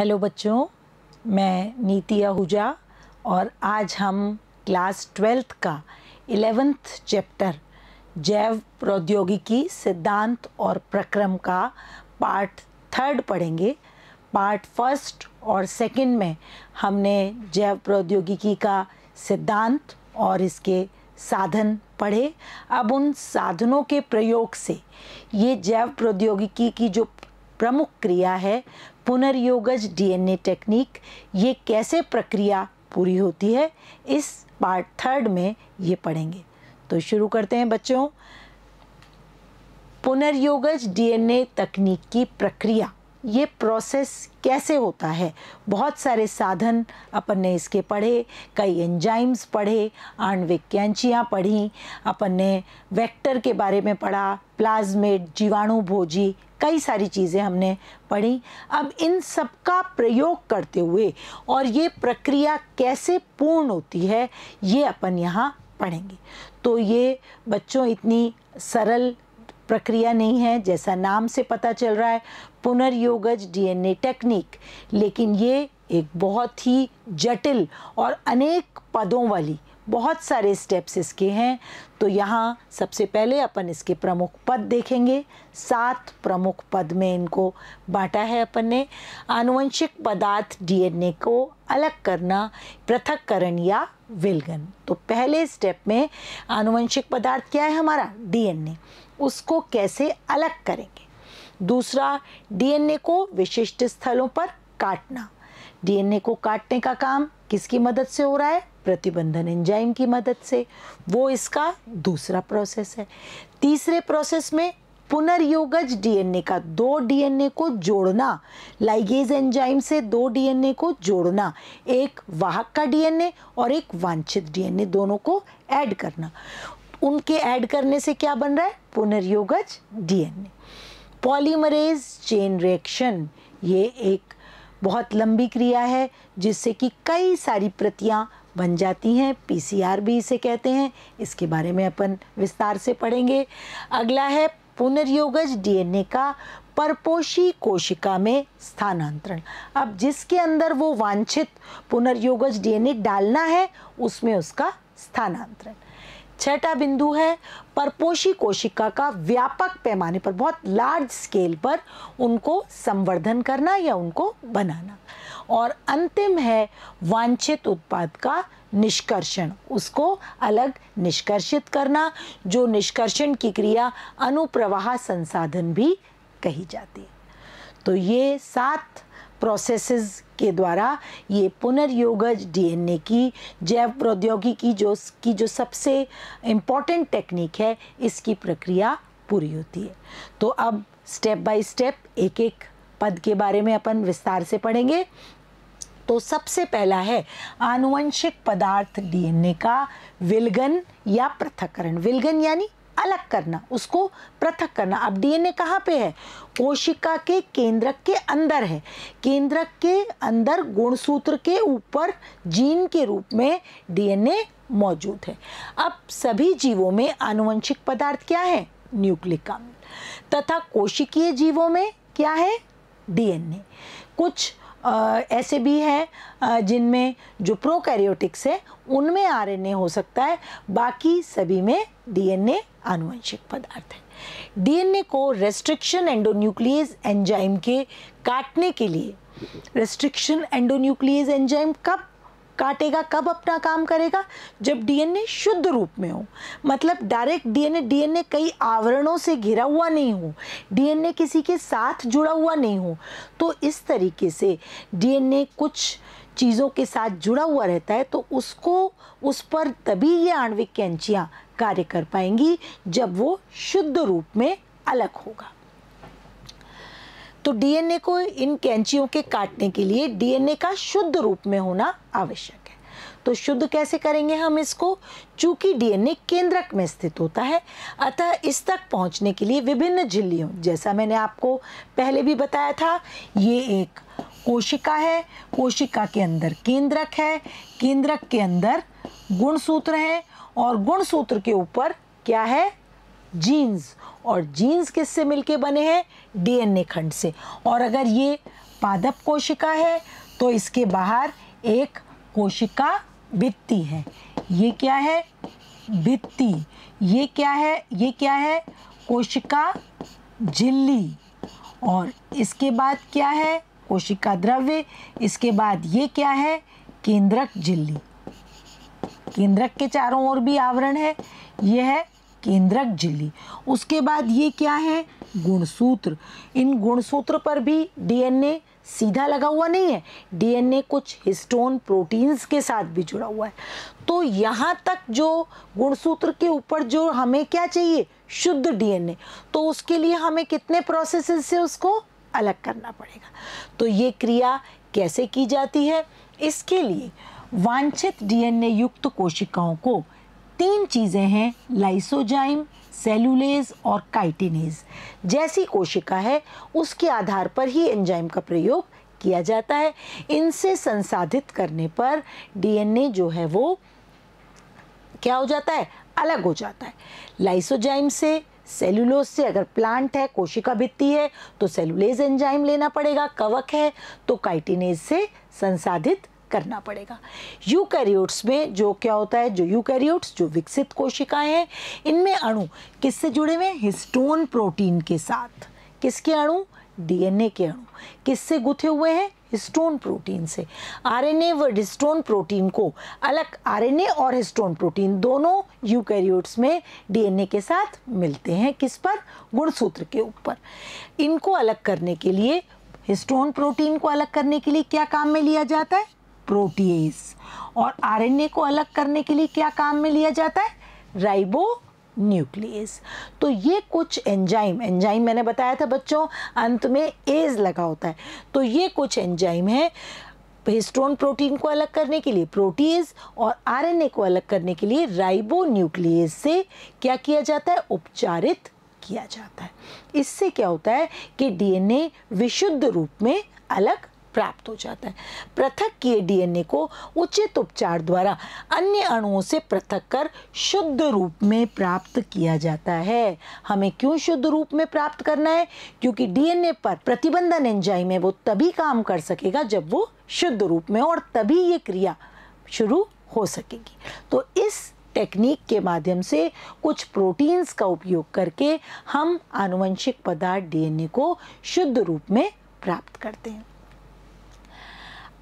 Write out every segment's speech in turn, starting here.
Hello बच्चों मैं नीति आहूजा और आज हम क्लास ट्वेल्थ का इलेवेंथ चैप्टर जैव प्रौद्योगिकी सिद्धांत और प्रक्रम का पार्ट थर्ड पढ़ेंगे पार्ट फर्स्ट और सेकंड में हमने जैव प्रौद्योगिकी का सिद्धांत और इसके साधन पढ़े अब उन साधनों के प्रयोग से ये जैव प्रौद्योगिकी की जो प्रमुख क्रिया है पुनर्योगज डीएनए टेक्निक ये कैसे प्रक्रिया पूरी होती है इस पार्ट थर्ड में ये पढ़ेंगे तो शुरू करते हैं बच्चों पुनर्योगज डीएनए तकनीक की प्रक्रिया ये प्रोसेस कैसे होता है बहुत सारे साधन अपन ने इसके पढ़े कई एंजाइम्स पढ़े आणविक कैंचियाँ पढ़ी अपन ने वेक्टर के बारे में पढ़ा प्लाज्मेट जीवाणु भोजी कई सारी चीज़ें हमने पढ़ी अब इन सब का प्रयोग करते हुए और ये प्रक्रिया कैसे पूर्ण होती है ये अपन यहाँ पढ़ेंगे तो ये बच्चों इतनी सरल प्रक्रिया नहीं है जैसा नाम से पता चल रहा है पुनर्योगज डीएनए टेक्निक लेकिन ये एक बहुत ही जटिल और अनेक पदों वाली बहुत सारे स्टेप्स इसके हैं तो यहाँ सबसे पहले अपन इसके प्रमुख पद देखेंगे सात प्रमुख पद में इनको बांटा है अपन ने आनुवंशिक पदार्थ डीएनए को अलग करना पृथककरण या विलगन तो पहले स्टेप में आनुवंशिक पदार्थ क्या है हमारा डीएनए उसको कैसे अलग करेंगे दूसरा डीएनए को विशिष्ट स्थलों पर काटना डीएनए को काटने का काम किसकी मदद से हो रहा है प्रतिबंधन एंजाइम की मदद से वो इसका दूसरा प्रोसेस है तीसरे प्रोसेस में पुनर्योगज डीएनए का दो डीएनए को जोड़ना लाइगेज एंजाइम से दो डीएनए को जोड़ना एक वाहक का डीएनए और एक वांछित डीएनए दोनों को ऐड करना उनके ऐड करने से क्या बन रहा है पुनर्योगज डीएनए पॉलीमरेज चेन रिएक्शन ये एक बहुत लंबी क्रिया है जिससे कि कई सारी प्रतियां बन जाती हैं पीसीआर भी इसे कहते हैं इसके बारे में अपन विस्तार से पढ़ेंगे अगला है पुनर्योगज डीएनए का परपोषी कोशिका में स्थानांतरण अब जिसके अंदर वो वांछित पुनर्योगज डीएनए डालना है उसमें उसका स्थानांतरण छठा बिंदु है परपोषी कोशिका का व्यापक पैमाने पर बहुत लार्ज स्केल पर उनको संवर्धन करना या उनको बनाना और अंतिम है वांछित उत्पाद का निष्कर्षण उसको अलग निष्कर्षित करना जो निष्कर्षण की क्रिया अनुप्रवाह संसाधन भी कही जाती है तो ये सात प्रोसेसेस के द्वारा ये पुनर्योगज डीएनए की जैव प्रौद्योगिकी जो की जो सबसे इम्पॉर्टेंट टेक्निक है इसकी प्रक्रिया पूरी होती है तो अब स्टेप बाय स्टेप एक एक पद के बारे में अपन विस्तार से पढ़ेंगे तो सबसे पहला है आनुवंशिक पदार्थ डीएनए का विलगन या पृथककरण विलगन यानी अलग करना उसको पृथक करना अब डीएनए कहाँ पे है कोशिका के केंद्रक के अंदर है केंद्रक के अंदर गुणसूत्र के ऊपर जीन के रूप में डीएनए मौजूद है अब सभी जीवों में आनुवंशिक पदार्थ क्या है न्यूक्लिक अम्ल तथा कोशिकीय जीवों में क्या है डीएनए कुछ ऐसे भी हैं जिनमें जो प्रोकैरियोटिक्स है उनमें आरएनए हो सकता है बाकी सभी में डीएनए आनुवंशिक पदार्थ है डीएनए को रेस्ट्रिक्शन एंडोन्यूक्लियस एंजाइम के काटने के लिए रेस्ट्रिक्शन एंडोन्यूक्लियस एंजाइम कब काटेगा कब अपना काम करेगा जब डीएनए शुद्ध रूप में हो मतलब डायरेक्ट डीएनए डीएनए कई आवरणों से घिरा हुआ नहीं हो डीएनए किसी के साथ जुड़ा हुआ नहीं हो तो इस तरीके से डीएनए कुछ चीज़ों के साथ जुड़ा हुआ रहता है तो उसको उस पर तभी ये आणविक कैंचियाँ कार्य कर पाएंगी जब वो शुद्ध रूप में अलग होगा तो डीएनए को इन कैंचियों के काटने के लिए डीएनए का शुद्ध रूप में होना आवश्यक है तो शुद्ध कैसे करेंगे हम इसको चूंकि डीएनए केंद्रक में स्थित होता है अतः इस तक पहुंचने के लिए विभिन्न झिल्लियों जैसा मैंने आपको पहले भी बताया था ये एक कोशिका है कोशिका के अंदर केंद्रक है केंद्रक के अंदर गुणसूत्र है और गुणसूत्र के ऊपर क्या है जीन्स और जीन्स किससे मिलके बने हैं डीएनए खंड से और अगर ये पादप कोशिका है तो इसके बाहर एक कोशिका भित्ति है ये क्या है भित्ति ये क्या है ये क्या है कोशिका झिल्ली और इसके बाद क्या है कोशिका द्रव्य इसके बाद ये क्या है केंद्रक झिल्ली केंद्रक के चारों ओर भी आवरण है यह है केंद्रक झिल्ली उसके बाद ये क्या है गुणसूत्र इन गुणसूत्र पर भी डीएनए सीधा लगा हुआ नहीं है डीएनए कुछ हिस्टोन प्रोटीन्स के साथ भी जुड़ा हुआ है तो यहाँ तक जो गुणसूत्र के ऊपर जो हमें क्या चाहिए शुद्ध डीएनए तो उसके लिए हमें कितने प्रोसेस से उसको अलग करना पड़ेगा तो ये क्रिया कैसे की जाती है इसके लिए वांछित डीएनए युक्त कोशिकाओं को तीन चीज़ें हैं लाइसोजाइम सेलुलेज और काइटिनेज जैसी कोशिका है उसके आधार पर ही एंजाइम का प्रयोग किया जाता है इनसे संसाधित करने पर डीएनए जो है वो क्या हो जाता है अलग हो जाता है लाइसोजाइम से सेलुलोज से अगर प्लांट है कोशिका भित्ति है तो सेलुलेज एंजाइम लेना पड़ेगा कवक है तो काइटिनेज से संसाधित करना पड़ेगा यूकैरियोट्स में जो क्या होता है जो यूकैरियोट्स जो विकसित कोशिकाएं हैं इनमें अणु किससे जुड़े हुए हिस्टोन प्रोटीन के साथ किसके अणु डीएनए के अणु किससे गुथे हुए हैं हिस्टोन प्रोटीन से आरएनए व हिस्टोन प्रोटीन को अलग आरएनए और हिस्टोन प्रोटीन दोनों यूकैरियोट्स में डीएनए के साथ मिलते हैं किस पर गुणसूत्र के ऊपर इनको अलग करने के लिए हिस्टोन प्रोटीन को अलग करने के लिए क्या काम में लिया जाता है प्रोटीज़ और आरएनए को अलग करने के लिए क्या काम में लिया जाता है राइबो न्यूक्लियस तो ये कुछ एंजाइम एंजाइम मैंने बताया था बच्चों अंत में एज लगा होता है तो ये कुछ एंजाइम है हिस्ट्रोन प्रोटीन को अलग करने के लिए प्रोटीज और आरएनए को अलग करने के लिए राइबो न्यूक्लियस से क्या किया जाता है उपचारित किया जाता है इससे क्या होता है कि डीएनए विशुद्ध रूप में अलग प्राप्त हो जाता है पृथक किए डीएनए को उचित उपचार द्वारा अन्य अणुओं से पृथक कर शुद्ध रूप में प्राप्त किया जाता है हमें क्यों शुद्ध रूप में प्राप्त करना है क्योंकि डीएनए पर प्रतिबंधन एंजाइम है वो तभी काम कर सकेगा जब वो शुद्ध रूप में और तभी ये क्रिया शुरू हो सकेगी तो इस टेक्निक के माध्यम से कुछ प्रोटीन्स का उपयोग करके हम आनुवंशिक पदार्थ डीएनए को शुद्ध रूप में प्राप्त करते हैं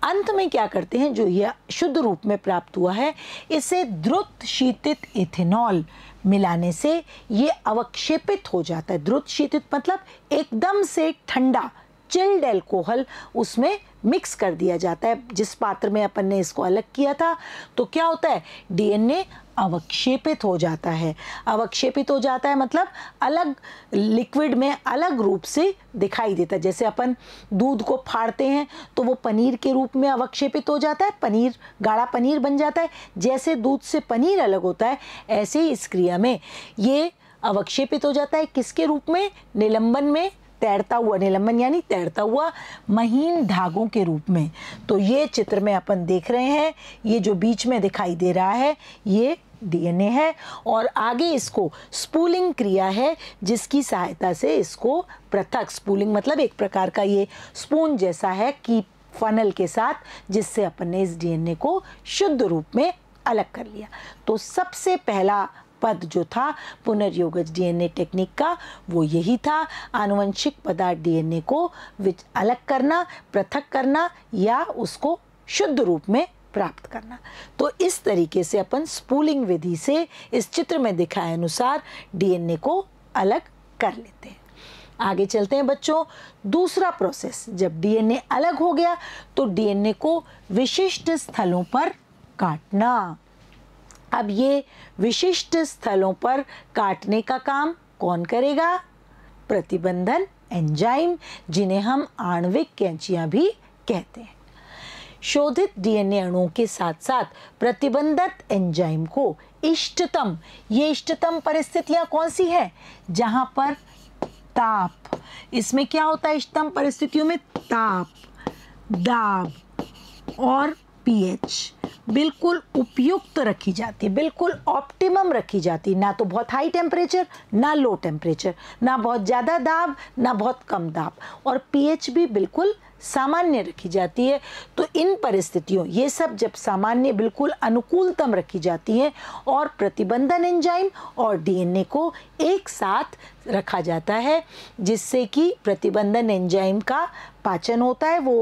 अंत में क्या करते हैं जो यह शुद्ध रूप में प्राप्त हुआ है इसे द्रुत शीतित इथेनॉल मिलाने से ये अवक्षेपित हो जाता है द्रुत शीतित मतलब एकदम से ठंडा चिल्ड एल्कोहल उसमें मिक्स कर दिया जाता है जिस पात्र में अपन ने इसको अलग किया था तो क्या होता है डीएनए अवक्षेपित हो जाता है अवक्षेपित हो जाता है मतलब अलग लिक्विड में अलग रूप से दिखाई देता है जैसे अपन दूध को फाड़ते हैं तो वो पनीर के रूप में अवक्षेपित हो जाता है पनीर गाढ़ा पनीर बन जाता है जैसे दूध से पनीर अलग होता है ऐसे ही इस क्रिया में ये अवक्षेपित हो जाता है किसके रूप में निलंबन में तैरता हुआ निलंबन यानी तैरता हुआ महीन धागों के रूप में तो ये चित्र में अपन देख रहे हैं ये जो बीच में दिखाई दे रहा है ये डीएनए है और आगे इसको स्पूलिंग क्रिया है जिसकी सहायता से इसको पृथक स्पूलिंग मतलब एक प्रकार का ये स्पून जैसा है की फनल के साथ जिससे अपन ने इस डीएनए को शुद्ध रूप में अलग कर लिया तो सबसे पहला पद जो था पुनर्योगज डीएनए टेक्निक का वो यही था आनुवंशिक पदार्थ डीएनए को अलग करना पृथक करना या उसको शुद्ध रूप में प्राप्त करना तो इस तरीके से अपन स्पूलिंग विधि से इस चित्र में दिखाए अनुसार डीएनए को अलग कर लेते हैं आगे चलते हैं बच्चों दूसरा प्रोसेस जब डीएनए अलग हो गया तो डीएनए को विशिष्ट स्थलों पर काटना अब ये विशिष्ट स्थलों पर काटने का काम कौन करेगा प्रतिबंधन एंजाइम जिन्हें हम आणविक कैंचियां भी कहते हैं शोधित डीएनए अणुओं के साथ साथ प्रतिबंधित एंजाइम को इष्टतम ये इष्टतम परिस्थितियां कौन सी है जहां पर ताप इसमें क्या होता है इष्टतम परिस्थितियों में ताप दाब और पीएच बिल्कुल उपयुक्त रखी जाती है बिल्कुल ऑप्टिमम रखी जाती है ना तो बहुत हाई टेम्परेचर ना लो टेम्परेचर ना बहुत ज़्यादा दाब ना बहुत कम दाब और पीएच भी बिल्कुल सामान्य रखी जाती है तो इन परिस्थितियों ये सब जब सामान्य बिल्कुल अनुकूलतम रखी जाती है और प्रतिबंधन एंजाइम और डीएनए को एक साथ रखा जाता है जिससे कि प्रतिबंधन एंजाइम का पाचन होता है वो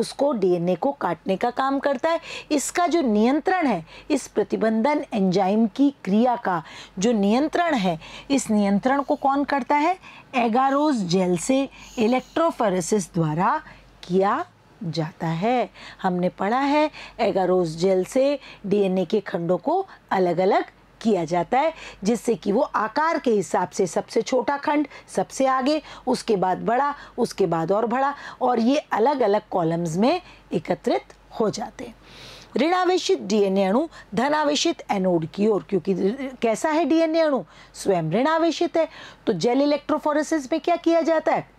उसको डीएनए को काटने का काम करता है इसका जो नियंत्रण है इस प्रतिबंधन एंजाइम की क्रिया का जो नियंत्रण है इस नियंत्रण को कौन करता है एगारोज जेल से इलेक्ट्रोफोरेसिस द्वारा किया जाता है हमने पढ़ा है एगारोज जेल से डीएनए के खंडों को अलग अलग किया जाता है जिससे कि वो आकार के हिसाब से सबसे छोटा खंड सबसे आगे उसके बाद बड़ा उसके बाद और बड़ा और ये अलग अलग कॉलम्स में एकत्रित हो जाते हैं ऋणावेशित डीएनए अणु धनावेशित एनोड की ओर क्योंकि कैसा है डीएनए अणु स्वयं ऋणावेशित है तो जेल इलेक्ट्रोफोरेसिस में क्या किया जाता है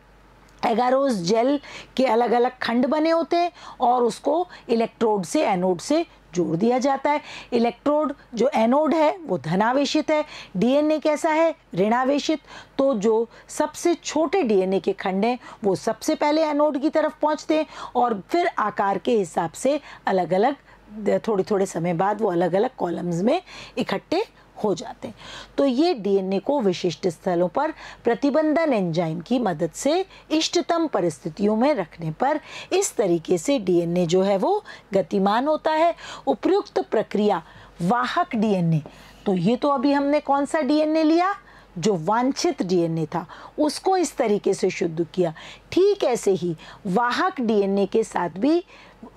एगारोज जेल के अलग अलग खंड बने होते हैं और उसको इलेक्ट्रोड से एनोड से जोड़ दिया जाता है इलेक्ट्रोड जो एनोड है वो धनावेशित है डीएनए कैसा है ऋणावेशित तो जो सबसे छोटे डीएनए के खंड हैं वो सबसे पहले एनोड की तरफ पहुंचते हैं और फिर आकार के हिसाब से अलग अलग थोड़े थोड़े समय बाद वो अलग अलग कॉलम्स में इकट्ठे हो जाते हैं तो ये डीएनए को विशिष्ट स्थलों पर प्रतिबंधन एंजाइम की मदद से इष्टतम परिस्थितियों में रखने पर इस तरीके से डीएनए जो है वो गतिमान होता है उपयुक्त प्रक्रिया वाहक डीएनए तो ये तो अभी हमने कौन सा डीएनए लिया जो वांछित डीएनए था उसको इस तरीके से शुद्ध किया ठीक ऐसे ही वाहक डीएनए के साथ भी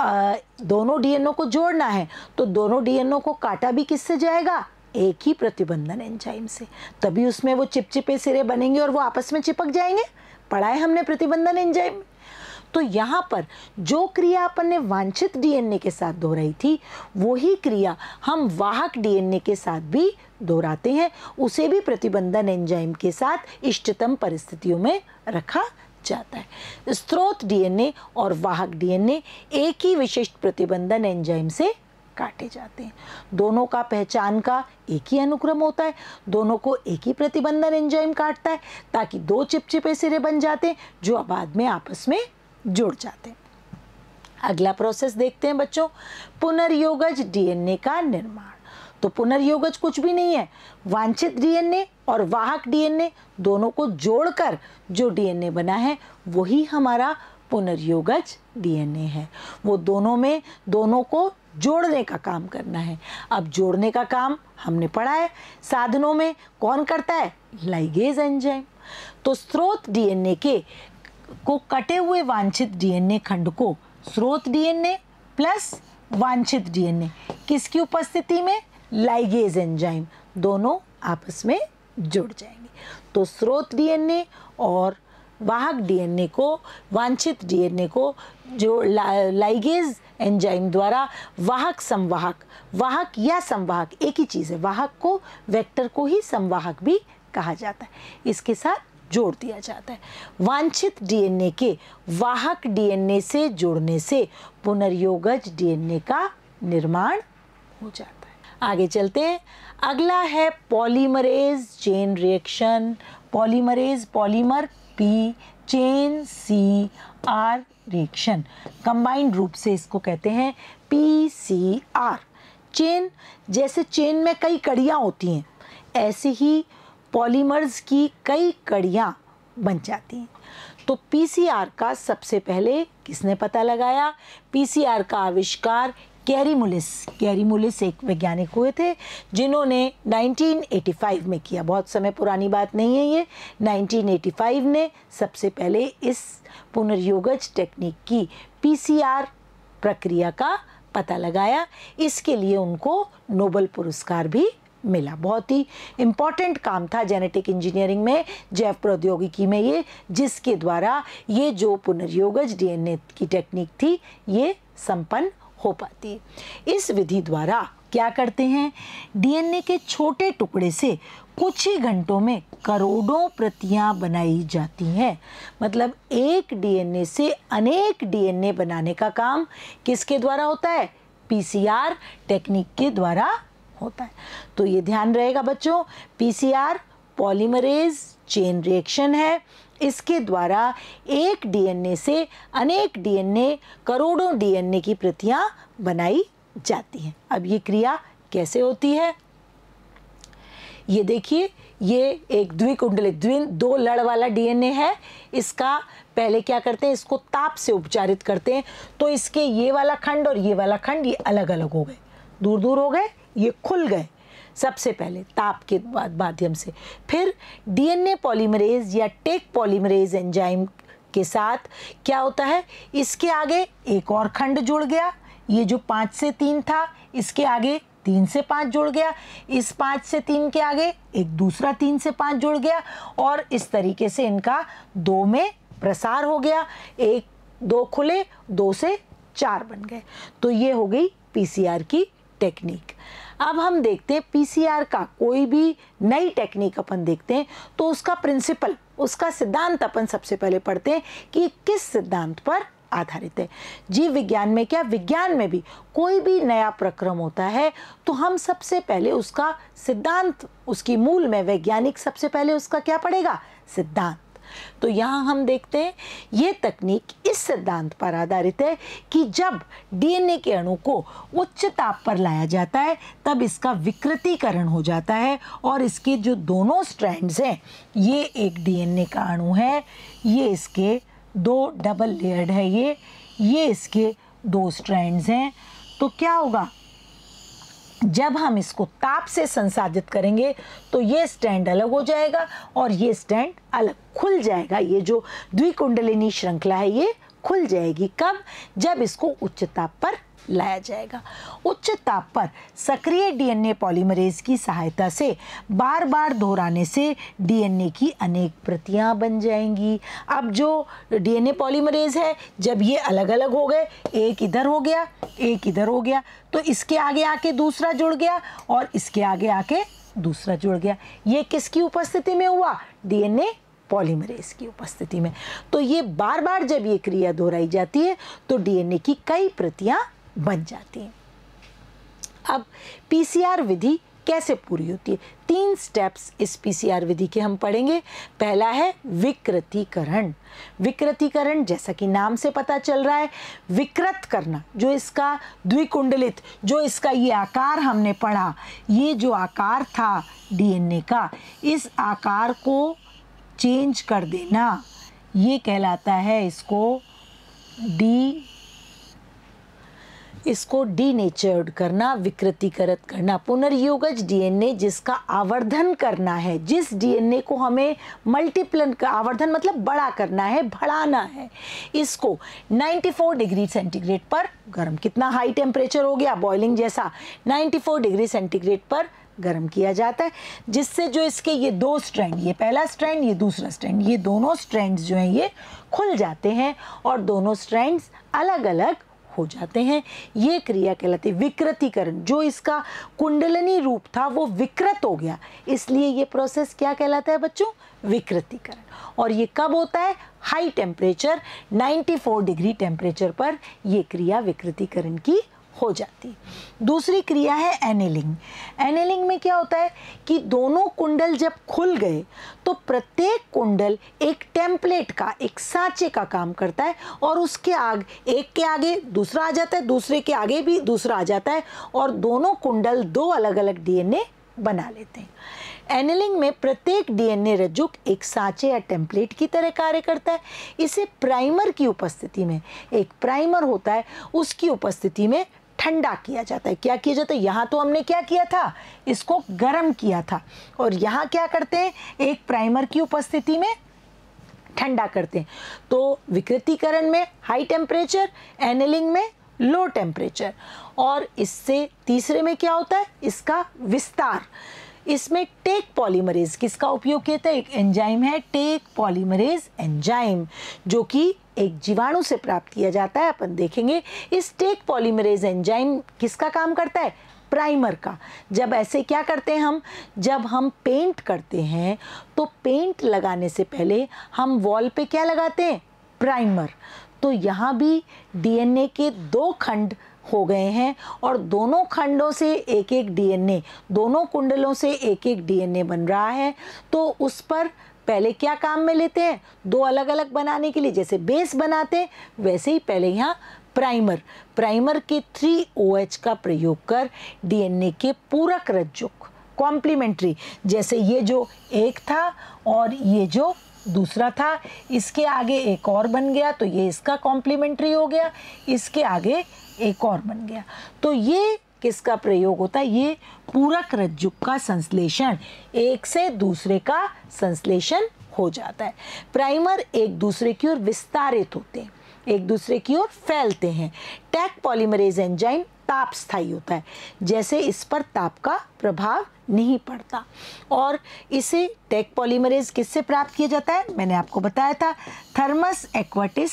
आ, दोनों डीएनओ को जोड़ना है तो दोनों डीएनओ को काटा भी किससे जाएगा एक ही प्रतिबंधन एंजाइम से तभी उसमें वो चिपचिपे सिरे बनेंगे और वो आपस में चिपक जाएंगे पढ़ा है हमने प्रतिबंधन एंजाइम तो यहाँ पर जो क्रिया अपन ने वांछित डीएनए के साथ दोहराई थी वही क्रिया हम वाहक डीएनए के साथ भी दोहराते हैं उसे भी प्रतिबंधन एंजाइम के साथ इष्टतम परिस्थितियों में रखा जाता है स्त्रोत डीएनए और वाहक डीएनए एक ही विशिष्ट प्रतिबंधन एंजाइम से काटे जाते हैं दोनों का पहचान का एक ही अनुक्रम होता है दोनों को एक ही प्रतिबंधन एंजाइम काटता है ताकि दो चिपचिपे सिरे बन जाते हैं जो बाद में आपस में जुड़ जाते हैं अगला प्रोसेस देखते हैं बच्चों पुनर्योगज डीएनए का निर्माण तो पुनर्योगज कुछ भी नहीं है वांछित डीएनए और वाहक डीएनए दोनों को जोड़कर जो डीएनए बना है वही हमारा पुनर्योगज डीएनए है वो दोनों में दोनों को जोड़ने का काम करना है अब जोड़ने का काम हमने पढ़ा है साधनों में कौन करता है लाइगेज एंजाइम तो स्रोत डीएनए के को कटे हुए वांछित डीएनए खंड को स्रोत डीएनए प्लस वांछित डीएनए किसकी उपस्थिति में लाइगेज एंजाइम दोनों आपस में जुड़ जाएंगे तो स्रोत डीएनए और वाहक डीएनए को वांछित डीएनए को जो लाइगेज एंजाइम द्वारा वाहक संवाहक वाहक या संवाहक एक ही चीज़ है वाहक को वेक्टर को ही संवाहक भी कहा जाता है इसके साथ जोड़ दिया जाता है वांछित डीएनए के वाहक डीएनए से जोड़ने से पुनर्योगज डीएनए का निर्माण हो जाता है आगे चलते हैं अगला है polymerase chain reaction polymerase polymer P chain C R reaction combined रूप से इसको कहते हैं पी सी आर चेन जैसे चेन में कई कड़ियाँ होती हैं ऐसे ही पॉलीमर्स की कई कड़ियाँ बन जाती हैं तो पीसीआर का सबसे पहले किसने पता लगाया पीसीआर का आविष्कार कैरी मुलिस कैरी मुलिस एक वैज्ञानिक हुए थे जिन्होंने 1985 में किया बहुत समय पुरानी बात नहीं है ये 1985 ने सबसे पहले इस पुनर्योगज टेक्निक की पीसीआर प्रक्रिया का पता लगाया इसके लिए उनको नोबल पुरस्कार भी मिला बहुत ही इम्पॉर्टेंट काम था जेनेटिक इंजीनियरिंग में जैव प्रौद्योगिकी में ये जिसके द्वारा ये जो पुनर्योगज डीएनए की टेक्निक थी ये संपन्न हो पाती है इस विधि द्वारा क्या करते हैं डीएनए के छोटे टुकड़े से कुछ ही घंटों में करोड़ों प्रतियां बनाई जाती हैं मतलब एक डीएनए से अनेक डीएनए बनाने का काम किसके द्वारा होता है पीसीआर टेक्निक के द्वारा होता है तो ये ध्यान रहेगा बच्चों पीसीआर पॉलीमरेज चेन रिएक्शन है इसके द्वारा एक डीएनए से अनेक डीएनए करोड़ों डीएनए की प्रतियां बनाई जाती हैं अब ये क्रिया कैसे होती है ये देखिए ये एक द्विकुंडलित द्विन दो लड़ वाला डीएनए है इसका पहले क्या करते हैं इसको ताप से उपचारित करते हैं तो इसके ये वाला खंड और ये वाला खंड ये अलग अलग हो गए दूर दूर हो गए ये खुल गए सबसे पहले ताप के माध्यम से फिर डीएनए पॉलीमरेज या टेक पॉलीमरेज एंजाइम के साथ क्या होता है इसके आगे एक और खंड जुड़ गया ये जो पाँच से तीन था इसके आगे तीन से पाँच जुड़ गया इस पाँच से तीन के आगे एक दूसरा तीन से पाँच जुड़ गया और इस तरीके से इनका दो में प्रसार हो गया एक दो खुले दो से चार बन गए तो ये हो गई पीसीआर की टेक्निक अब हम देखते हैं पीसीआर का कोई भी नई टेक्निक अपन देखते हैं तो उसका प्रिंसिपल उसका सिद्धांत अपन सबसे पहले पढ़ते हैं कि किस सिद्धांत पर आधारित है जीव विज्ञान में क्या विज्ञान में भी कोई भी नया प्रक्रम होता है तो हम सबसे पहले उसका सिद्धांत उसकी मूल में वैज्ञानिक सबसे पहले उसका क्या पड़ेगा सिद्धांत तो यहाँ हम देखते हैं ये तकनीक इस सिद्धांत पर आधारित है कि जब डीएनए के अणु को उच्च ताप पर लाया जाता है तब इसका विकृतिकरण हो जाता है और इसके जो दोनों स्ट्रैंड्स हैं ये एक डीएनए का अणु है ये इसके दो डबल लेयर्ड है ये ये इसके दो स्ट्रैंड्स हैं तो क्या होगा जब हम इसको ताप से संसाधित करेंगे तो ये स्टैंड अलग हो जाएगा और ये स्टैंड अलग खुल जाएगा ये जो द्विकुंडलिनी श्रृंखला है ये खुल जाएगी कब जब इसको उच्च ताप पर लाया जाएगा उच्च ताप पर सक्रिय डीएनए पॉलीमरेज की सहायता से बार बार दोहराने से डीएनए की अनेक प्रतियां बन जाएंगी अब जो डीएनए पॉलीमरेज है जब ये अलग अलग हो गए एक इधर हो गया एक इधर हो गया तो इसके आगे आके दूसरा जुड़ गया और इसके आगे आके दूसरा जुड़ गया ये किसकी उपस्थिति में हुआ डीएनए पॉलीमरेज की उपस्थिति में तो ये बार बार जब ये क्रिया दोहराई जाती है तो डीएनए की कई प्रतियां बन जाती हैं अब पीसीआर विधि कैसे पूरी होती है तीन स्टेप्स इस पीसीआर विधि के हम पढ़ेंगे पहला है विकृतिकरण विकृतिकरण जैसा कि नाम से पता चल रहा है विकृत करना जो इसका द्विकुंडलित जो इसका ये आकार हमने पढ़ा ये जो आकार था डीएनए का इस आकार को चेंज कर देना ये कहलाता है इसको डी इसको डीनेचर्ड करना विकृतिकृत करना पुनर्योगज डीएनए जिसका आवर्धन करना है जिस डीएनए को हमें मल्टीप्लन का आवर्धन मतलब बड़ा करना है बढ़ाना है इसको 94 डिग्री सेंटीग्रेड पर गर्म कितना हाई टेम्परेचर हो गया बॉइलिंग जैसा 94 डिग्री सेंटीग्रेड पर गर्म किया जाता है जिससे जो इसके ये दो स्ट्रैंड ये पहला स्ट्रैंड ये दूसरा स्ट्रैंड ये दोनों स्ट्रैंड जो हैं ये खुल जाते हैं और दोनों स्ट्रैंड अलग अलग हो जाते हैं ये क्रिया कहलाती है विकृतिकरण जो इसका कुंडलनी रूप था वो विकृत हो गया इसलिए ये प्रोसेस क्या कहलाता है बच्चों विकृतिकरण और ये कब होता है हाई टेम्परेचर 94 डिग्री टेम्परेचर पर यह क्रिया विकृतिकरण की हो जाती दूसरी क्रिया है एनेलिंग एनेलिंग में क्या होता है कि दोनों कुंडल जब खुल गए तो प्रत्येक कुंडल एक टेम्पलेट का एक सांचे का काम करता है और उसके आग एक के आगे दूसरा आ जाता है दूसरे के आगे भी दूसरा आ जाता है और दोनों कुंडल दो अलग अलग डीएनए बना लेते हैं एनलिंग में प्रत्येक डीएनए रज्जुक एक सांचे या टेम्पलेट की तरह कार्य करता है इसे प्राइमर की उपस्थिति में एक प्राइमर होता है उसकी उपस्थिति में ठंडा किया जाता है क्या किया जाता है यहाँ तो हमने क्या किया था इसको गर्म किया था और यहाँ क्या करते हैं एक प्राइमर की उपस्थिति में ठंडा करते हैं तो विकृतिकरण में हाई टेम्परेचर एनलिंग में लो टेम्परेचर और इससे तीसरे में क्या होता है इसका विस्तार इसमें टेक पॉलीमरेज किसका उपयोग किया था एक एंजाइम है टेक पॉलीमरेज एंजाइम जो कि एक जीवाणु से प्राप्त किया जाता है अपन देखेंगे इस टेक पॉलीमरेज एंजाइम किसका काम करता है प्राइमर का जब ऐसे क्या करते हैं हम जब हम पेंट करते हैं तो पेंट लगाने से पहले हम वॉल पे क्या लगाते हैं प्राइमर तो यहाँ भी डीएनए के दो खंड हो गए हैं और दोनों खंडों से एक एक डीएनए दोनों कुंडलों से एक एक डीएनए बन रहा है तो उस पर पहले क्या काम में लेते हैं दो अलग अलग बनाने के लिए जैसे बेस बनाते वैसे ही पहले यहाँ प्राइमर प्राइमर के थ्री ओ OH का प्रयोग कर डीएनए के पूरक रज्जुक कॉम्प्लीमेंट्री जैसे ये जो एक था और ये जो दूसरा था इसके आगे एक और बन गया तो ये इसका कॉम्प्लीमेंट्री हो गया इसके आगे एक और बन गया तो ये किसका प्रयोग होता है ये पूरक रज्जुक का संश्लेषण एक से दूसरे का संश्लेषण हो जाता है प्राइमर एक दूसरे की ओर विस्तारित होते हैं एक दूसरे की ओर फैलते हैं टैक पॉलीमरेज एंजाइम ताप स्थायी होता है जैसे इस पर ताप का प्रभाव नहीं पड़ता और इसे टैक पॉलीमरेज किससे प्राप्त किया जाता है मैंने आपको बताया था थर्मस एक्वाटिस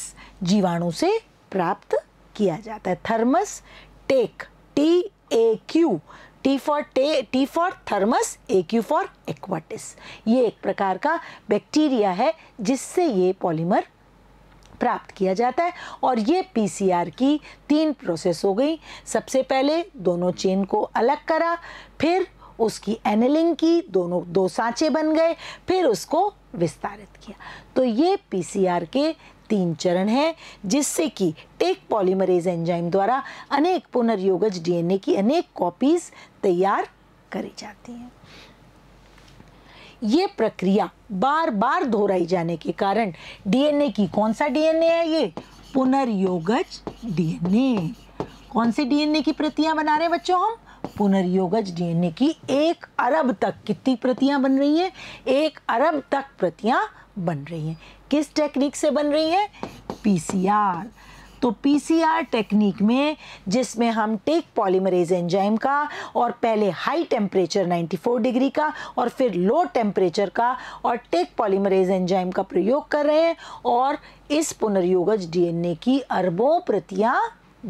जीवाणु से प्राप्त किया जाता है Thermus Taq T A Q T for टे T for Thermus A Q for aquaticus ये एक प्रकार का बैक्टीरिया है जिससे ये पॉलीमर प्राप्त किया जाता है और ये पीसीआर की तीन प्रोसेस हो गई सबसे पहले दोनों चेन को अलग करा फिर उसकी एनलिंग की दोनों दो सांचे बन गए फिर उसको विस्तारित किया तो ये पीसीआर के तीन चरण हैं जिससे कि टेक पॉलीमरेज एंजाइम द्वारा अनेक पुनर्योगज डीएनए की अनेक कॉपीज तैयार करी जाती हैं ये प्रक्रिया बार बार दोहराई जाने के कारण डीएनए की कौन सा डीएनए है ये पुनर्योगज डीएनए कौन से डीएनए की प्रतियां बना रहे हैं बच्चों हम पुनर्योगज डीएनए की एक अरब तक कितनी प्रतियां बन रही हैं एक अरब तक प्रतियां बन रही हैं किस टेक्निक से बन रही हैं पीसीआर तो पीसीआर टेक्निक में जिसमें हम टेक पॉलीमरेज एंजाइम का और पहले हाई टेम्परेचर 94 डिग्री का और फिर लो टेम्परेचर का और टेक पॉलीमरेज एंजाइम का प्रयोग कर रहे हैं और इस पुनर्योगज डीएनए की अरबों प्रतियां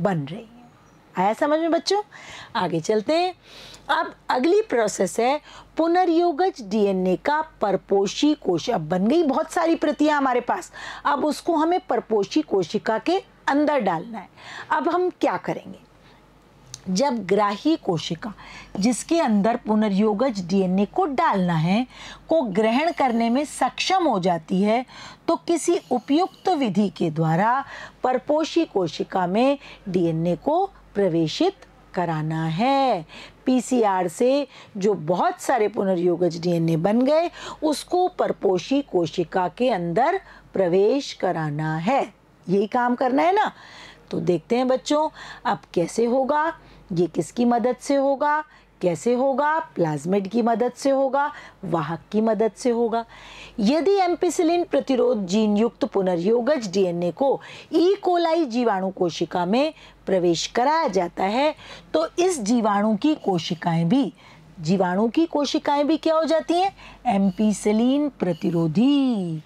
बन रही हैं आया समझ में बच्चों आगे चलते हैं अब अगली प्रोसेस है पुनर्योगज डीएनए का परपोषी कोश अब बन गई बहुत सारी प्रतियां हमारे पास अब उसको हमें परपोषी कोशिका के अंदर डालना है अब हम क्या करेंगे जब ग्राही कोशिका जिसके अंदर पुनर्योगज डीएनए को डालना है को ग्रहण करने में सक्षम हो जाती है तो किसी उपयुक्त विधि के द्वारा परपोषी कोशिका में डीएनए को प्रवेशित कराना है पीसीआर से जो बहुत सारे पुनर्योगज डीएनए बन गए उसको परपोषी कोशिका के अंदर प्रवेश कराना है यही काम करना है ना तो देखते हैं बच्चों अब कैसे होगा ये किसकी मदद से होगा कैसे होगा प्लाज्मेट की मदद से होगा वाहक की मदद से होगा यदि एम्पिसिलिन प्रतिरोध जीन युक्त पुनर्योगज डीएनए को ई e. कोलाई जीवाणु कोशिका में प्रवेश कराया जाता है तो इस जीवाणु की कोशिकाएं भी जीवाणु की कोशिकाएं भी क्या हो जाती हैं एम्पिसिलिन प्रतिरोधी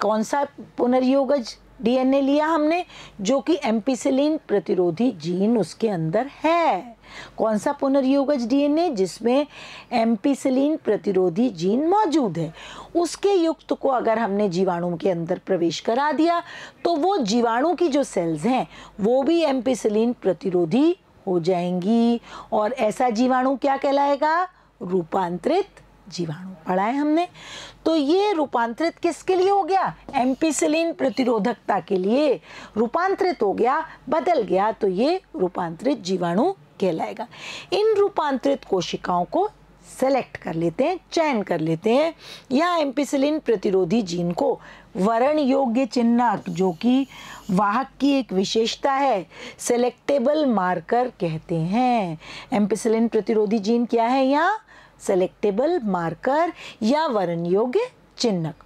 कौन सा पुनर्योगज डीएनए लिया हमने जो कि एम्पिसिलिन प्रतिरोधी जीन उसके अंदर है कौन सा पुनर्युगज डीएनए जिसमें एम्पिसिलिन प्रतिरोधी जीन मौजूद है उसके युक्त को अगर हमने जीवाणु के अंदर प्रवेश करा दिया तो वो जीवाणु की जो सेल्स हैं वो भी एम्पिसिलिन प्रतिरोधी हो जाएंगी और ऐसा जीवाणु क्या कहलाएगा रूपांतरित जीवाणु पढ़ा है हमने तो ये रूपांतरित किसके लिए हो गया एम्पीसिलीन प्रतिरोधकता के लिए रूपांतरित हो गया बदल गया तो ये रूपांतरित जीवाणु कहलाएगा इन रूपांतरित कोशिकाओं को सेलेक्ट कर लेते हैं चयन कर लेते हैं या एम्पिसिलिन प्रतिरोधी जीन को वर्ण योग्य चिन्हक जो कि वाहक की एक विशेषता है सेलेक्टेबल मार्कर कहते हैं एम्पिसिलिन प्रतिरोधी जीन क्या है यहाँ सेलेक्टेबल मार्कर या वर्ण योग्य चिन्हक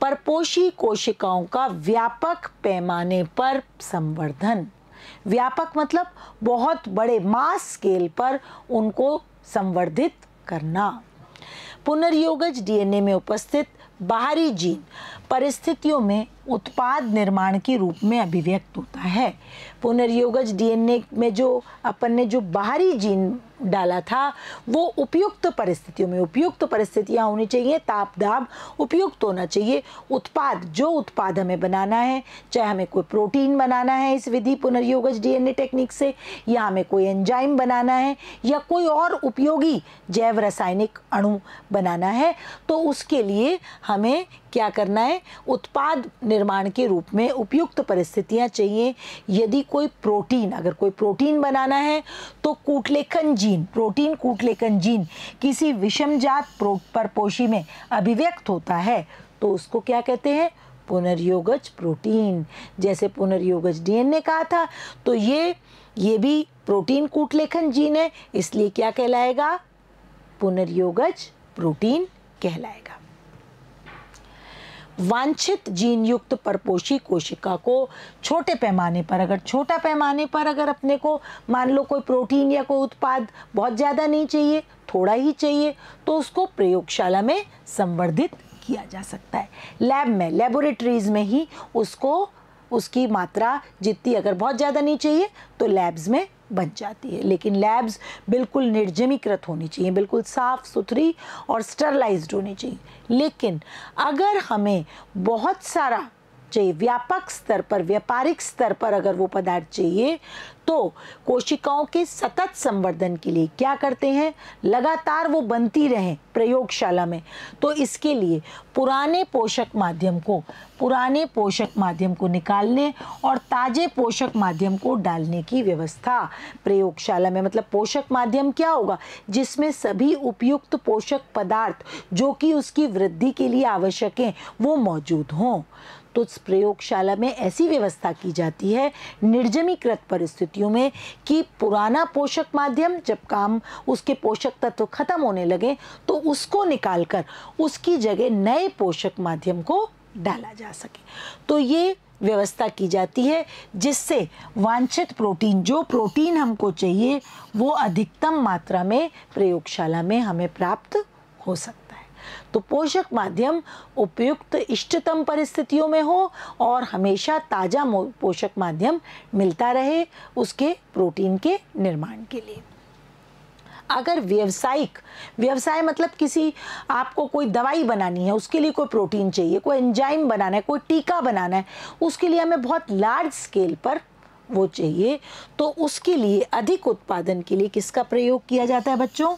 परपोषी कोशिकाओं का व्यापक पैमाने पर संवर्धन व्यापक मतलब बहुत बड़े मास स्केल पर उनको संवर्धित करना पुनर्योगज डीएनए में उपस्थित बाहरी जीन परिस्थितियों में उत्पाद निर्माण के रूप में अभिव्यक्त होता है पुनर्योगज डीएनए में जो अपन ने जो बाहरी जीन डाला था वो उपयुक्त परिस्थितियों में उपयुक्त परिस्थितियाँ होनी चाहिए ताप दाब उपयुक्त होना चाहिए उत्पाद जो उत्पाद हमें बनाना है चाहे हमें कोई प्रोटीन बनाना है इस विधि पुनर्योगज डीएनए टेक्निक से या हमें कोई एंजाइम बनाना है या कोई और उपयोगी जैव रासायनिक अणु बनाना है तो उसके लिए हमें क्या करना है उत्पाद निर्माण के रूप में उपयुक्त परिस्थितियाँ चाहिए यदि कोई प्रोटीन अगर कोई प्रोटीन बनाना है तो कूटलेखन जीन प्रोटीन कूटलेखन जीन किसी विषम जात परपोषी में अभिव्यक्त होता है तो उसको क्या कहते हैं पुनर्योगज प्रोटीन जैसे पुनर्योगज डीएनए कहा था तो ये ये भी प्रोटीन कूटलेखन जीन है इसलिए क्या कहलाएगा पुनर्योगज प्रोटीन कहलाएगा वांछित जीन युक्त परपोषी कोशिका को छोटे पैमाने पर अगर छोटा पैमाने पर अगर अपने को मान लो कोई प्रोटीन या कोई उत्पाद बहुत ज़्यादा नहीं चाहिए थोड़ा ही चाहिए तो उसको प्रयोगशाला में संवर्धित किया जा सकता है लैब में लेबोरेटरीज में ही उसको उसकी मात्रा जितनी अगर बहुत ज़्यादा नहीं चाहिए तो लैब्स में बन जाती है लेकिन लैब्स बिल्कुल निर्जमीकृत होनी चाहिए बिल्कुल साफ़ सुथरी और स्टरलाइज्ड होनी चाहिए लेकिन अगर हमें बहुत सारा चाहिए व्यापक स्तर पर व्यापारिक स्तर पर अगर वो पदार्थ चाहिए तो कोशिकाओं के सतत संवर्धन के लिए क्या करते हैं लगातार वो बनती रहें प्रयोगशाला में तो इसके लिए पुराने पोषक माध्यम को पुराने पोषक माध्यम को निकालने और ताज़े पोषक माध्यम को डालने की व्यवस्था प्रयोगशाला में मतलब पोषक माध्यम क्या होगा जिसमें सभी उपयुक्त पोषक पदार्थ जो कि उसकी वृद्धि के लिए आवश्यक हैं वो मौजूद हों तो प्रयोगशाला में ऐसी व्यवस्था की जाती है निर्जमीकृत परिस्थितियों में कि पुराना पोषक माध्यम जब काम उसके पोषक तत्व खत्म होने लगे तो उसको निकाल कर उसकी जगह नए पोषक माध्यम को डाला जा सके तो ये व्यवस्था की जाती है जिससे वांछित प्रोटीन जो प्रोटीन हमको चाहिए वो अधिकतम मात्रा में प्रयोगशाला में हमें प्राप्त हो सके तो पोषक माध्यम उपयुक्त इष्टतम परिस्थितियों में हो और हमेशा ताज़ा पोषक माध्यम मिलता रहे उसके प्रोटीन के निर्माण के लिए अगर व्यवसायिक व्यवसाय मतलब किसी आपको कोई दवाई बनानी है उसके लिए कोई प्रोटीन चाहिए कोई एंजाइम बनाना है कोई टीका बनाना है उसके लिए हमें बहुत लार्ज स्केल पर वो चाहिए तो उसके लिए अधिक उत्पादन के लिए किसका प्रयोग किया जाता है बच्चों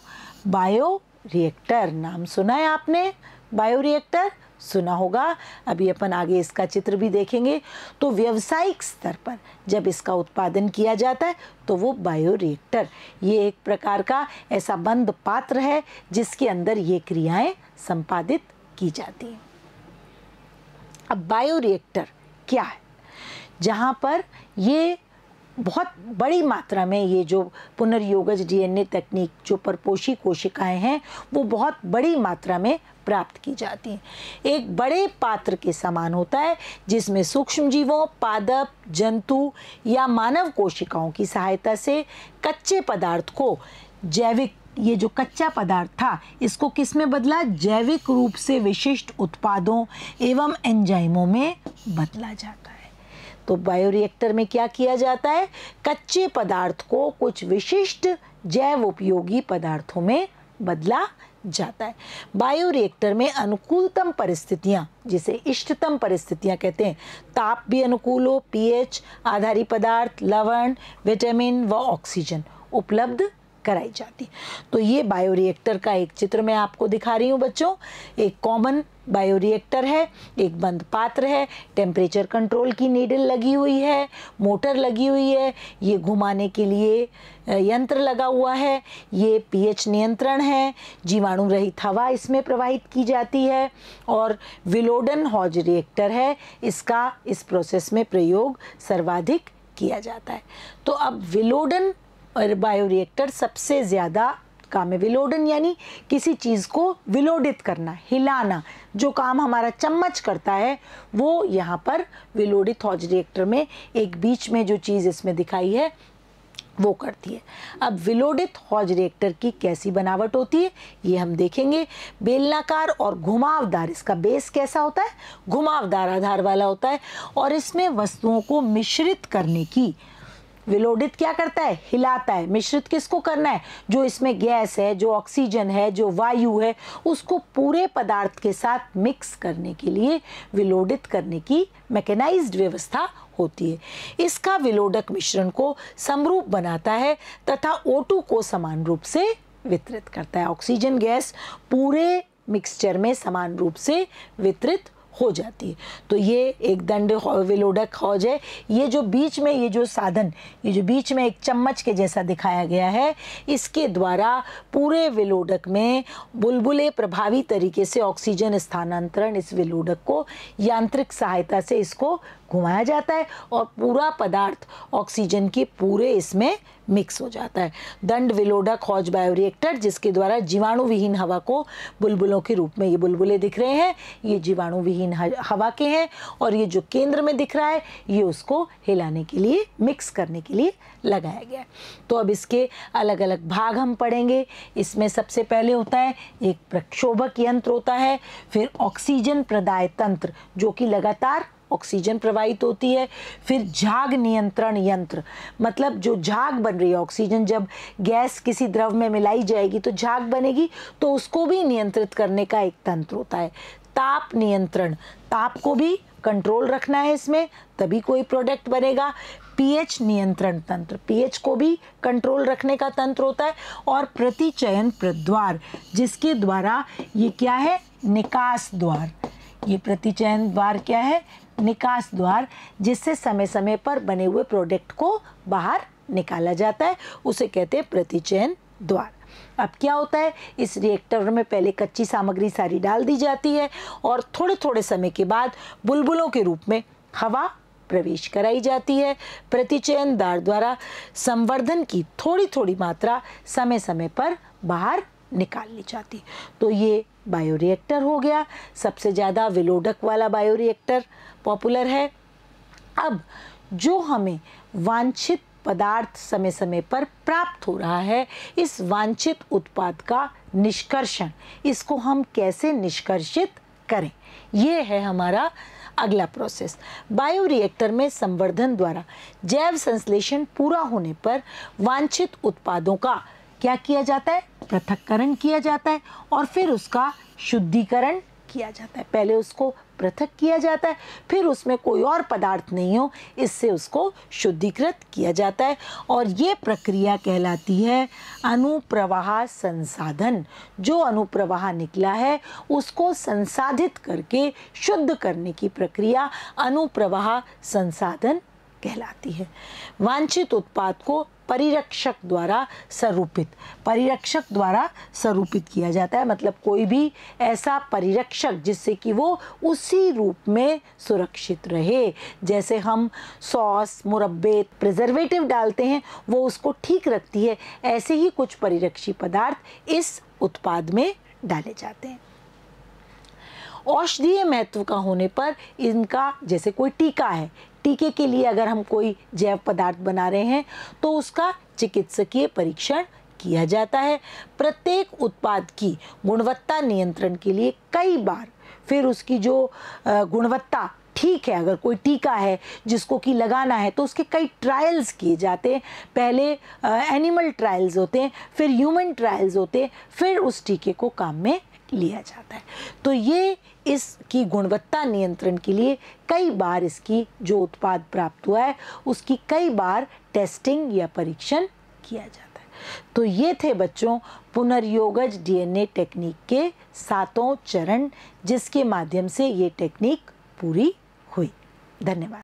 बायो रिएक्टर नाम सुना है आपने बायो रिएक्टर सुना होगा अभी अपन आगे इसका चित्र भी देखेंगे तो व्यवसायिक स्तर पर जब इसका उत्पादन किया जाता है तो वो बायो रिएक्टर ये एक प्रकार का ऐसा बंद पात्र है जिसके अंदर ये क्रियाएं संपादित की जाती हैं अब बायो रिएक्टर क्या है जहाँ पर ये बहुत बड़ी मात्रा में ये जो पुनर्योगज डीएनए तकनीक जो परपोषी कोशिकाएं हैं वो बहुत बड़ी मात्रा में प्राप्त की जाती हैं एक बड़े पात्र के समान होता है जिसमें सूक्ष्म जीवों पादप जंतु या मानव कोशिकाओं की सहायता से कच्चे पदार्थ को जैविक ये जो कच्चा पदार्थ था इसको किस में बदला जैविक रूप से विशिष्ट उत्पादों एवं एंजाइमों में बदला जाता है तो बायोरिएक्टर में क्या किया जाता है कच्चे पदार्थ को कुछ विशिष्ट जैव उपयोगी पदार्थों में बदला जाता है बायोरिएक्टर में अनुकूलतम परिस्थितियाँ जिसे इष्टतम परिस्थितियाँ कहते हैं ताप भी अनुकूल हो पी आधारी पदार्थ लवण विटामिन व ऑक्सीजन उपलब्ध कराई जाती तो ये बायोरिएक्टर का एक चित्र मैं आपको दिखा रही हूँ बच्चों एक कॉमन बायोरिएक्टर है एक बंद पात्र है टेम्परेचर कंट्रोल की नीडल लगी हुई है मोटर लगी हुई है ये घुमाने के लिए यंत्र लगा हुआ है ये पीएच नियंत्रण है जीवाणु रहित हवा इसमें प्रवाहित की जाती है और विलोडन हॉज रिएक्टर है इसका इस प्रोसेस में प्रयोग सर्वाधिक किया जाता है तो अब विलोडन और बायोरिएक्टर सबसे ज़्यादा काम है विलोडन यानी किसी चीज़ को विलोडित करना हिलाना जो काम हमारा चम्मच करता है वो यहाँ पर विलोडित हॉज रिएक्टर में एक बीच में जो चीज़ इसमें दिखाई है वो करती है अब विलोडित हॉज रिएक्टर की कैसी बनावट होती है ये हम देखेंगे बेलनाकार और घुमावदार इसका बेस कैसा होता है घुमावदार आधार वाला होता है और इसमें वस्तुओं को मिश्रित करने की विलोडित क्या करता है हिलाता है मिश्रित किसको करना है जो इसमें गैस है जो ऑक्सीजन है जो वायु है उसको पूरे पदार्थ के साथ मिक्स करने के लिए विलोडित करने की मैकेनाइज्ड व्यवस्था होती है इसका विलोडक मिश्रण को समरूप बनाता है तथा O2 को समान रूप से वितरित करता है ऑक्सीजन गैस पूरे मिक्सचर में समान रूप से वितरित हो जाती है तो ये एक दंड विलोडक हौज है ये जो बीच में ये जो साधन ये जो बीच में एक चम्मच के जैसा दिखाया गया है इसके द्वारा पूरे विलोडक में बुलबुले प्रभावी तरीके से ऑक्सीजन स्थानांतरण इस विलोडक को यांत्रिक सहायता से इसको घुमाया जाता है और पूरा पदार्थ ऑक्सीजन की पूरे इसमें मिक्स हो जाता है दंड विलोडा खोज बायोरिएक्टर जिसके द्वारा जीवाणु विहीन हवा को बुलबुलों के रूप में ये बुलबुले दिख रहे हैं ये जीवाणु विहीन हवा के हैं और ये जो केंद्र में दिख रहा है ये उसको हिलाने के लिए मिक्स करने के लिए लगाया गया है तो अब इसके अलग अलग भाग हम पढ़ेंगे इसमें सबसे पहले होता है एक प्रक्षोभक यंत्र होता है फिर ऑक्सीजन प्रदाय तंत्र जो कि लगातार ऑक्सीजन प्रवाहित होती है फिर झाग नियंत्रण यंत्र मतलब जो झाग बन रही है ऑक्सीजन जब गैस किसी द्रव में मिलाई जाएगी तो झाग बनेगी तो उसको भी नियंत्रित करने का एक तंत्र होता है ताप नियंत्रण ताप को भी कंट्रोल रखना है इसमें तभी कोई प्रोडक्ट बनेगा पीएच नियंत्रण तंत्र पीएच को भी कंट्रोल रखने का तंत्र होता है और प्रतिचयन प्रद्वार जिसके द्वारा ये क्या है निकास द्वार ये प्रतिचयन द्वार क्या है निकास द्वार जिससे समय समय पर बने हुए प्रोडक्ट को बाहर निकाला जाता है उसे कहते हैं प्रतिचयन द्वार अब क्या होता है इस रिएक्टर में पहले कच्ची सामग्री सारी डाल दी जाती है और थोड़े थोड़े समय के बाद बुलबुलों के रूप में हवा प्रवेश कराई जाती है प्रतिचयन द्वार द्वारा संवर्धन की थोड़ी थोड़ी मात्रा समय समय पर बाहर निकालनी चाहती तो ये बायोरिएक्टर हो गया सबसे ज़्यादा विलोडक वाला बायोरिएक्टर पॉपुलर है अब जो हमें वांछित पदार्थ समय समय पर प्राप्त हो रहा है इस वांछित उत्पाद का निष्कर्षण इसको हम कैसे निष्कर्षित करें ये है हमारा अगला प्रोसेस बायोरिएक्टर में संवर्धन द्वारा जैव संश्लेषण पूरा होने पर वांछित उत्पादों का क्या किया जाता है पृथककरण किया जाता है और फिर उसका शुद्धिकरण किया जाता है पहले उसको पृथक किया जाता है फिर उसमें कोई और पदार्थ नहीं हो इससे उसको शुद्धिकृत किया जाता है और ये प्रक्रिया कहलाती है अनुप्रवाह संसाधन जो अनुप्रवाह निकला है उसको संसाधित करके शुद्ध करने की प्रक्रिया अनुप्रवाह संसाधन कहलाती है वांछित उत्पाद को परिरक्षक द्वारा स्वरूपित परिरक्षक द्वारा स्वरूपित किया जाता है मतलब कोई भी ऐसा परिरक्षक जिससे कि वो उसी रूप में सुरक्षित रहे जैसे हम सॉस मुरब्बे प्रिजर्वेटिव डालते हैं वो उसको ठीक रखती है ऐसे ही कुछ परिरक्षी पदार्थ इस उत्पाद में डाले जाते हैं औषधीय महत्व का होने पर इनका जैसे कोई टीका है टीके के लिए अगर हम कोई जैव पदार्थ बना रहे हैं तो उसका चिकित्सकीय परीक्षण किया जाता है प्रत्येक उत्पाद की गुणवत्ता नियंत्रण के लिए कई बार फिर उसकी जो गुणवत्ता ठीक है अगर कोई टीका है जिसको कि लगाना है तो उसके कई ट्रायल्स किए जाते हैं पहले एनिमल ट्रायल्स होते हैं फिर ह्यूमन ट्रायल्स होते हैं फिर उस टीके को काम में लिया जाता है तो ये इसकी गुणवत्ता नियंत्रण के लिए कई बार इसकी जो उत्पाद प्राप्त हुआ है उसकी कई बार टेस्टिंग या परीक्षण किया जाता है तो ये थे बच्चों पुनर्योगज डीएनए टेक्निक के सातों चरण जिसके माध्यम से ये टेक्निक पूरी हुई धन्यवाद